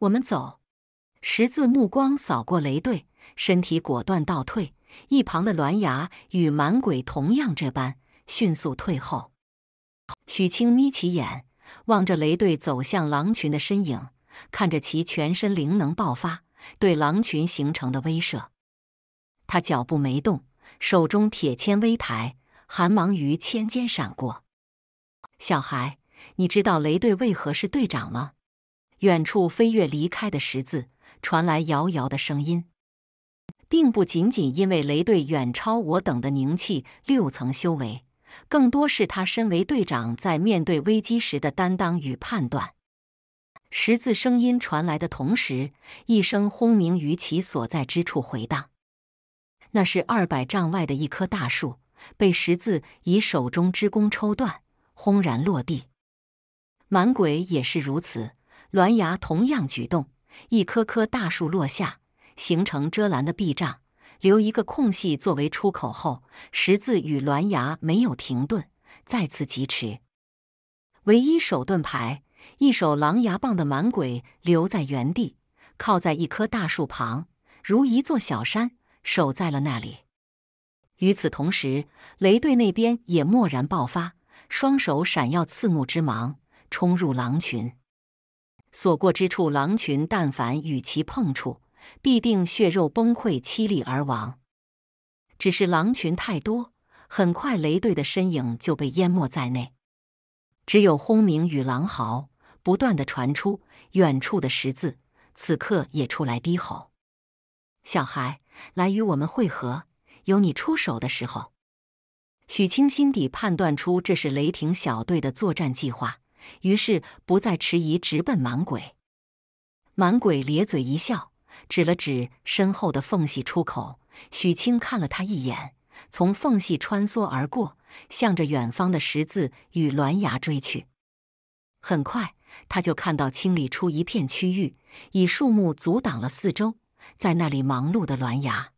我们走。十字目光扫过雷队，身体果断倒退。一旁的栾牙与蛮鬼同样这般，迅速退后。许清眯起眼，望着雷队走向狼群的身影，看着其全身灵能爆发，对狼群形成的威慑。他脚步没动，手中铁签微抬，寒芒于千间闪过。小孩，你知道雷队为何是队长吗？远处飞跃离开的十字传来遥遥的声音，并不仅仅因为雷队远超我等的凝气六层修为，更多是他身为队长在面对危机时的担当与判断。十字声音传来的同时，一声轰鸣于其所在之处回荡。那是二百丈外的一棵大树被十字以手中之弓抽断，轰然落地。满鬼也是如此。狼牙同样举动，一棵棵大树落下，形成遮拦的壁障，留一个空隙作为出口。后，十字与狼牙没有停顿，再次疾驰。唯一手盾牌、一手狼牙棒的蛮鬼留在原地，靠在一棵大树旁，如一座小山，守在了那里。与此同时，雷队那边也蓦然爆发，双手闪耀刺目之芒，冲入狼群。所过之处，狼群但凡与其碰触，必定血肉崩溃，凄厉而亡。只是狼群太多，很快雷队的身影就被淹没在内，只有轰鸣与狼嚎不断的传出。远处的十字此刻也出来低吼：“小孩，来与我们会合，有你出手的时候。”许清心底判断出，这是雷霆小队的作战计划。于是不再迟疑，直奔满鬼。满鬼咧嘴一笑，指了指身后的缝隙出口。许清看了他一眼，从缝隙穿梭而过，向着远方的十字与栾崖追去。很快，他就看到清理出一片区域，以树木阻挡了四周，在那里忙碌的栾崖。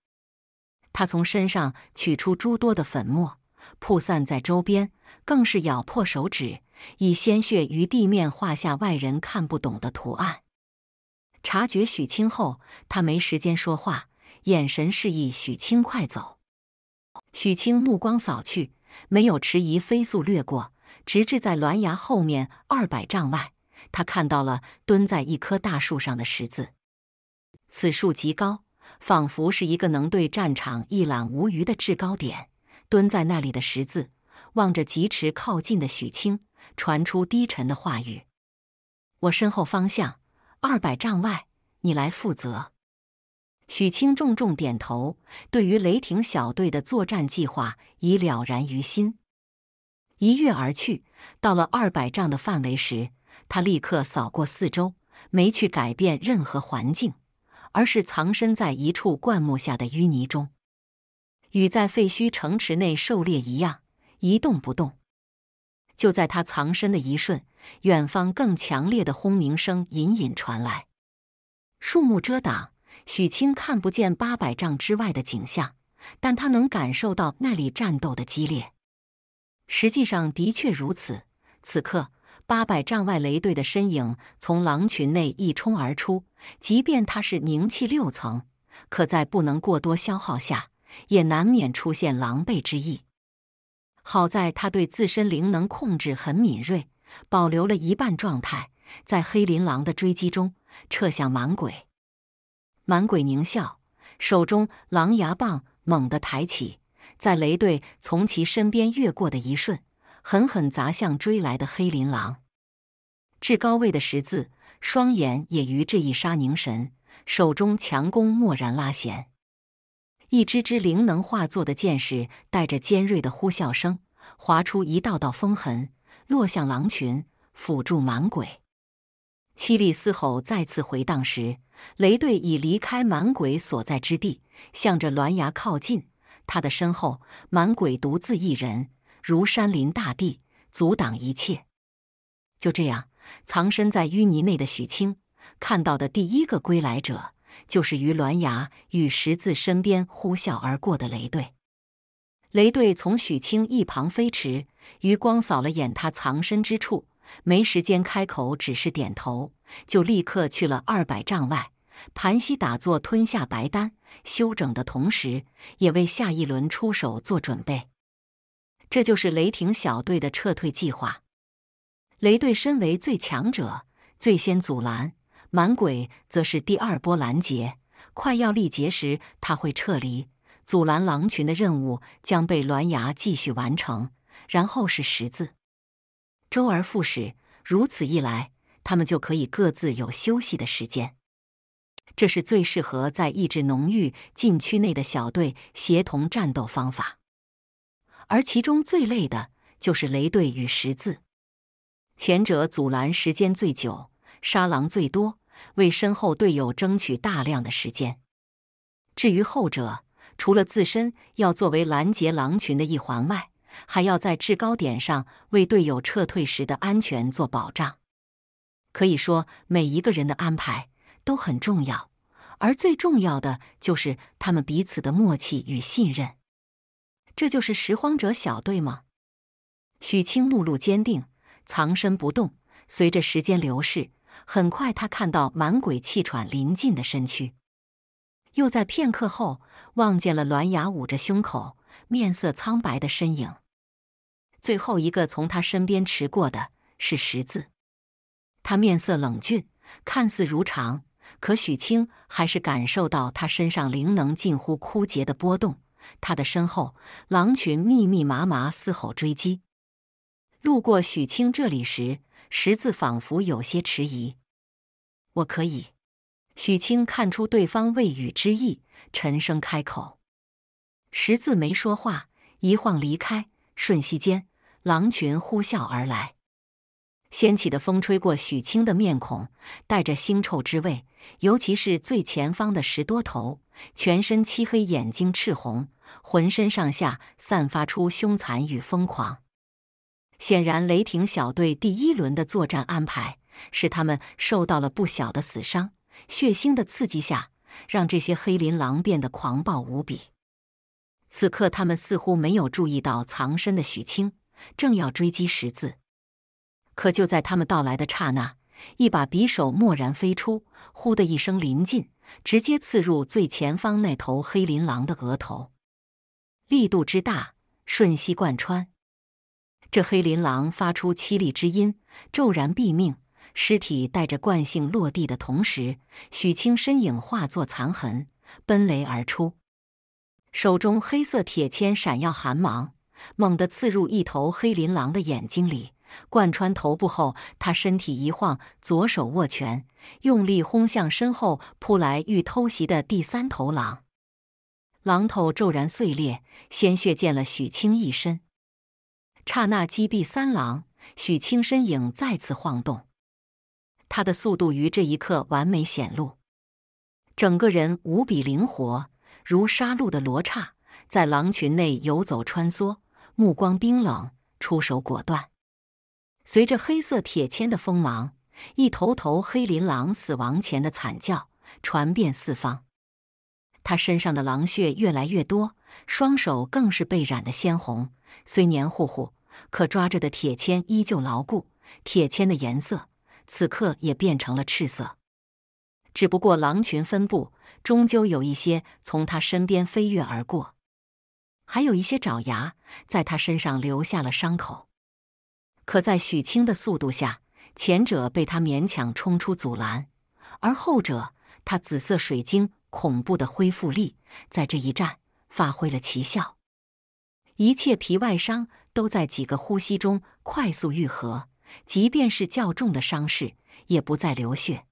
他从身上取出诸多的粉末，铺散在周边，更是咬破手指。以鲜血于地面画下外人看不懂的图案。察觉许清后，他没时间说话，眼神示意许清快走。许清目光扫去，没有迟疑，飞速掠过，直至在峦崖后面二百丈外，他看到了蹲在一棵大树上的十字。此树极高，仿佛是一个能对战场一览无余的制高点。蹲在那里的十字望着疾驰靠近的许清。传出低沉的话语：“我身后方向二百丈外，你来负责。”许清重重点头，对于雷霆小队的作战计划已了然于心。一跃而去，到了二百丈的范围时，他立刻扫过四周，没去改变任何环境，而是藏身在一处灌木下的淤泥中，与在废墟城池内狩猎一样，一动不动。就在他藏身的一瞬，远方更强烈的轰鸣声隐隐传来。树木遮挡，许清看不见八百丈之外的景象，但他能感受到那里战斗的激烈。实际上的确如此。此刻，八百丈外雷队的身影从狼群内一冲而出，即便他是凝气六层，可在不能过多消耗下，也难免出现狼狈之意。好在他对自身灵能控制很敏锐，保留了一半状态，在黑林狼的追击中撤向满鬼。满鬼狞笑，手中狼牙棒猛地抬起，在雷队从其身边越过的一瞬，狠狠砸向追来的黑林狼。至高位的十字双眼也于这一杀凝神，手中强弓蓦然拉弦。一支支灵能化作的箭矢，带着尖锐的呼啸声，划出一道道风痕，落向狼群，辅助蛮鬼。凄厉嘶吼再次回荡时，雷队已离开蛮鬼所在之地，向着峦崖靠近。他的身后，蛮鬼独自一人，如山林大地，阻挡一切。就这样，藏身在淤泥内的许清，看到的第一个归来者。就是于鸾牙与十字身边呼啸而过的雷队，雷队从许清一旁飞驰，余光扫了眼他藏身之处，没时间开口，只是点头，就立刻去了二百丈外，盘膝打坐，吞下白丹，休整的同时，也为下一轮出手做准备。这就是雷霆小队的撤退计划。雷队身为最强者，最先阻拦。满鬼则是第二波拦截，快要力竭时，他会撤离，阻拦狼群的任务将被栾牙继续完成。然后是十字，周而复始，如此一来，他们就可以各自有休息的时间。这是最适合在意志浓郁禁区内的小队协同战斗方法。而其中最累的就是雷队与十字，前者阻拦时间最久。杀狼最多，为身后队友争取大量的时间。至于后者，除了自身要作为拦截狼群的一环外，还要在制高点上为队友撤退时的安全做保障。可以说，每一个人的安排都很重要，而最重要的就是他们彼此的默契与信任。这就是拾荒者小队吗？许清目露坚定，藏身不动。随着时间流逝。很快，他看到满鬼气喘、临近的身躯；又在片刻后，望见了栾牙捂着胸口、面色苍白的身影。最后一个从他身边驰过的是十字，他面色冷峻，看似如常，可许清还是感受到他身上灵能近乎枯竭的波动。他的身后，狼群密密麻麻，嘶吼追击。路过许清这里时。十字仿佛有些迟疑，我可以。许清看出对方未语之意，沉声开口。十字没说话，一晃离开。瞬息间，狼群呼啸而来，掀起的风吹过许清的面孔，带着腥臭之味。尤其是最前方的十多头，全身漆黑，眼睛赤红，浑身上下散发出凶残与疯狂。显然，雷霆小队第一轮的作战安排使他们受到了不小的死伤。血腥的刺激下，让这些黑林狼变得狂暴无比。此刻，他们似乎没有注意到藏身的许清，正要追击十字。可就在他们到来的刹那，一把匕首蓦然飞出，呼的一声临近，直接刺入最前方那头黑林狼的额头，力度之大，瞬息贯穿。这黑鳞狼发出凄厉之音，骤然毙命。尸体带着惯性落地的同时，许清身影化作残痕，奔雷而出。手中黑色铁签闪耀寒芒，猛地刺入一头黑鳞狼的眼睛里，贯穿头部后，他身体一晃，左手握拳，用力轰向身后扑来欲偷袭的第三头狼。狼头骤然碎裂，鲜血溅了许清一身。刹那击毙三狼，许清身影再次晃动，他的速度于这一刻完美显露，整个人无比灵活，如杀戮的罗刹，在狼群内游走穿梭，目光冰冷，出手果断。随着黑色铁钎的锋芒，一头头黑鳞狼死亡前的惨叫传遍四方，他身上的狼血越来越多，双手更是被染得鲜红，虽黏糊糊。可抓着的铁签依旧牢固，铁签的颜色此刻也变成了赤色。只不过狼群分布终究有一些从他身边飞跃而过，还有一些爪牙在他身上留下了伤口。可在许清的速度下，前者被他勉强冲出阻拦，而后者他紫色水晶恐怖的恢复力在这一战发挥了奇效，一切皮外伤。都在几个呼吸中快速愈合，即便是较重的伤势也不再流血。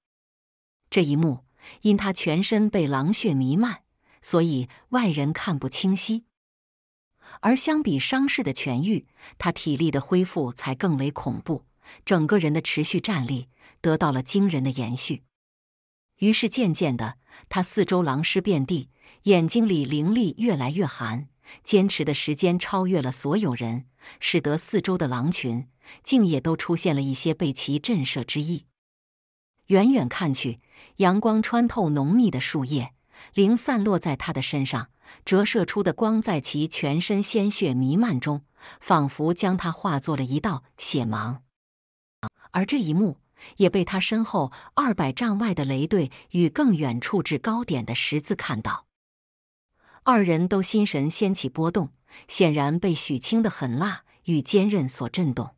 这一幕因他全身被狼血弥漫，所以外人看不清晰。而相比伤势的痊愈，他体力的恢复才更为恐怖，整个人的持续战力得到了惊人的延续。于是渐渐的，他四周狼尸遍地，眼睛里灵力越来越寒，坚持的时间超越了所有人。使得四周的狼群竟也都出现了一些被其震慑之意。远远看去，阳光穿透浓密的树叶，零散落在他的身上，折射出的光在其全身鲜血弥漫中，仿佛将他化作了一道血芒。而这一幕也被他身后二百丈外的雷队与更远处至高点的十字看到，二人都心神掀起波动。显然被许清的狠辣与坚韧所震动。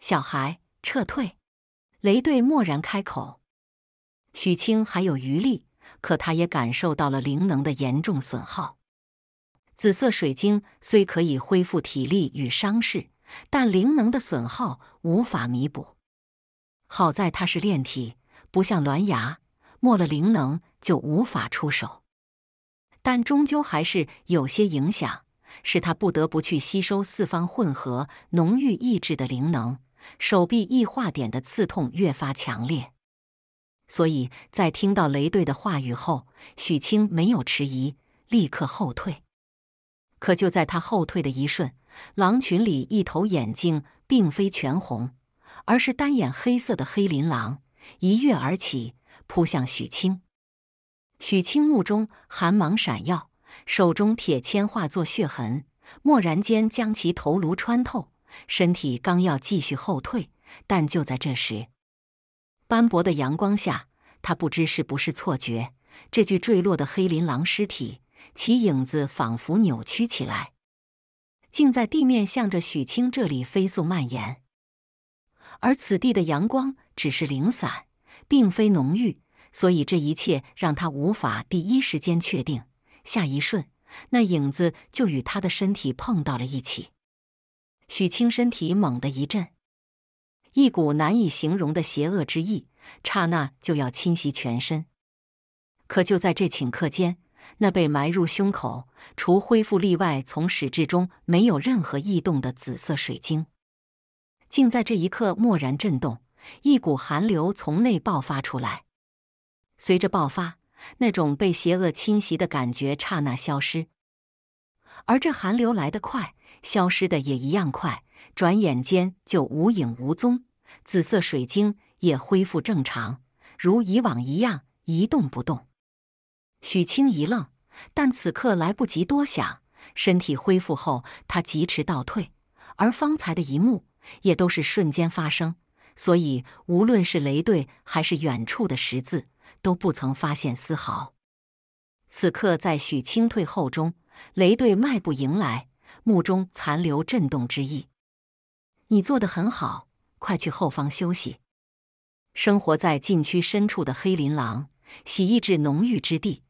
小孩撤退，雷队蓦然开口。许清还有余力，可他也感受到了灵能的严重损耗。紫色水晶虽可以恢复体力与伤势，但灵能的损耗无法弥补。好在他是炼体，不像栾牙，没了灵能就无法出手，但终究还是有些影响。使他不得不去吸收四方混合浓郁意志的灵能，手臂异化点的刺痛越发强烈。所以在听到雷队的话语后，许清没有迟疑，立刻后退。可就在他后退的一瞬，狼群里一头眼睛并非全红，而是单眼黑色的黑鳞狼一跃而起，扑向许清。许清目中寒芒闪耀。手中铁签化作血痕，蓦然间将其头颅穿透。身体刚要继续后退，但就在这时，斑驳的阳光下，他不知是不是错觉，这具坠落的黑林狼尸体，其影子仿佛扭曲起来，竟在地面向着许清这里飞速蔓延。而此地的阳光只是零散，并非浓郁，所以这一切让他无法第一时间确定。下一瞬，那影子就与他的身体碰到了一起。许清身体猛地一震，一股难以形容的邪恶之意刹那就要侵袭全身。可就在这顷刻间，那被埋入胸口、除恢复力外从始至终没有任何异动的紫色水晶，竟在这一刻蓦然震动，一股寒流从内爆发出来。随着爆发。那种被邪恶侵袭的感觉刹那消失，而这寒流来得快，消失的也一样快，转眼间就无影无踪。紫色水晶也恢复正常，如以往一样一动不动。许清一愣，但此刻来不及多想，身体恢复后，他疾驰倒退。而方才的一幕也都是瞬间发生，所以无论是雷队还是远处的十字。都不曾发现丝毫。此刻，在许清退后中，雷队迈步迎来，目中残留震动之意。你做的很好，快去后方休息。生活在禁区深处的黑林狼，喜意志浓郁之地，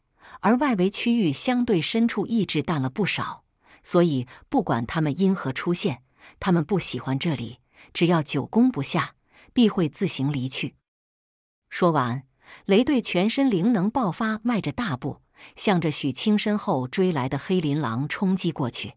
而外围区域相对深处意志淡了不少。所以，不管他们因何出现，他们不喜欢这里。只要久攻不下，必会自行离去。说完。雷队全身灵能爆发，迈着大步，向着许清身后追来的黑林狼冲击过去。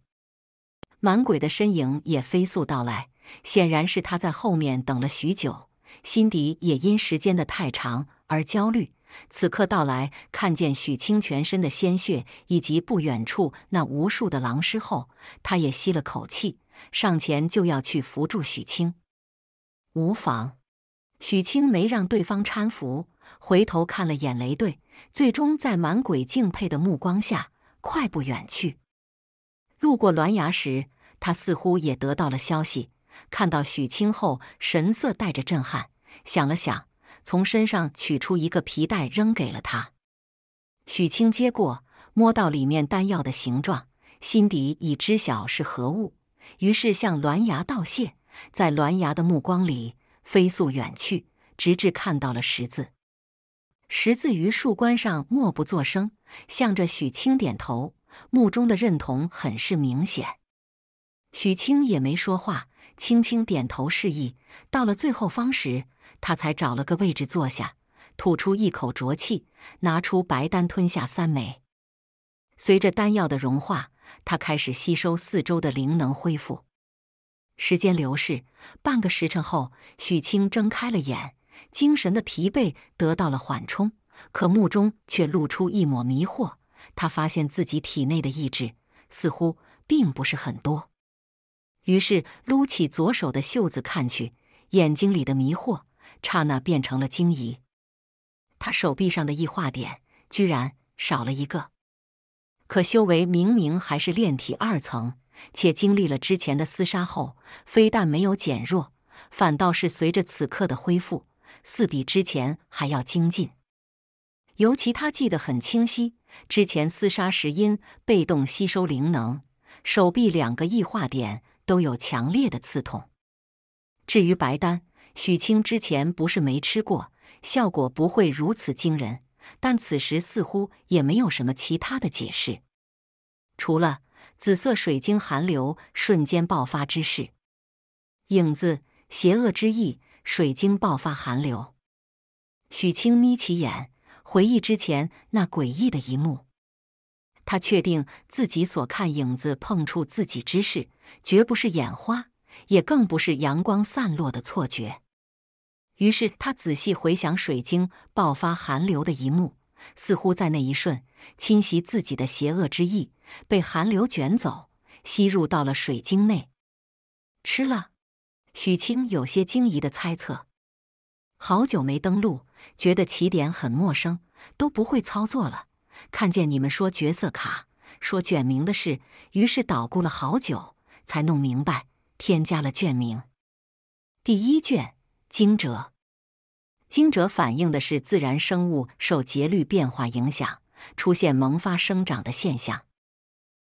满鬼的身影也飞速到来，显然是他在后面等了许久，心底也因时间的太长而焦虑。此刻到来，看见许清全身的鲜血以及不远处那无数的狼尸后，他也吸了口气，上前就要去扶住许清。无妨。许清没让对方搀扶，回头看了眼雷队，最终在满鬼敬佩的目光下快步远去。路过栾崖时，他似乎也得到了消息，看到许清后神色带着震撼，想了想，从身上取出一个皮带扔给了他。许清接过，摸到里面丹药的形状，心底已知晓是何物，于是向栾牙道谢，在栾牙的目光里。飞速远去，直至看到了十字。十字于树冠上默不作声，向着许清点头，目中的认同很是明显。许清也没说话，轻轻点头示意。到了最后方时，他才找了个位置坐下，吐出一口浊气，拿出白丹吞下三枚。随着丹药的融化，他开始吸收四周的灵能恢复。时间流逝，半个时辰后，许清睁开了眼，精神的疲惫得到了缓冲，可目中却露出一抹迷惑。他发现自己体内的意志似乎并不是很多，于是撸起左手的袖子看去，眼睛里的迷惑刹那变成了惊疑。他手臂上的异化点居然少了一个，可修为明明还是炼体二层。且经历了之前的厮杀后，非但没有减弱，反倒是随着此刻的恢复，似比之前还要精进。尤其他记得很清晰，之前厮杀时因被动吸收灵能，手臂两个异化点都有强烈的刺痛。至于白丹，许清之前不是没吃过，效果不会如此惊人，但此时似乎也没有什么其他的解释，除了。紫色水晶寒流瞬间爆发之势，影子邪恶之意，水晶爆发寒流。许清眯起眼，回忆之前那诡异的一幕。他确定自己所看影子碰触自己之事，绝不是眼花，也更不是阳光散落的错觉。于是他仔细回想水晶爆发寒流的一幕。似乎在那一瞬，侵袭自己的邪恶之意被寒流卷走，吸入到了水晶内。吃了，许清有些惊疑的猜测。好久没登录，觉得起点很陌生，都不会操作了。看见你们说角色卡、说卷名的事，于是捣鼓了好久才弄明白，添加了卷名。第一卷惊蛰。惊蛰反映的是自然生物受节律变化影响，出现萌发生长的现象。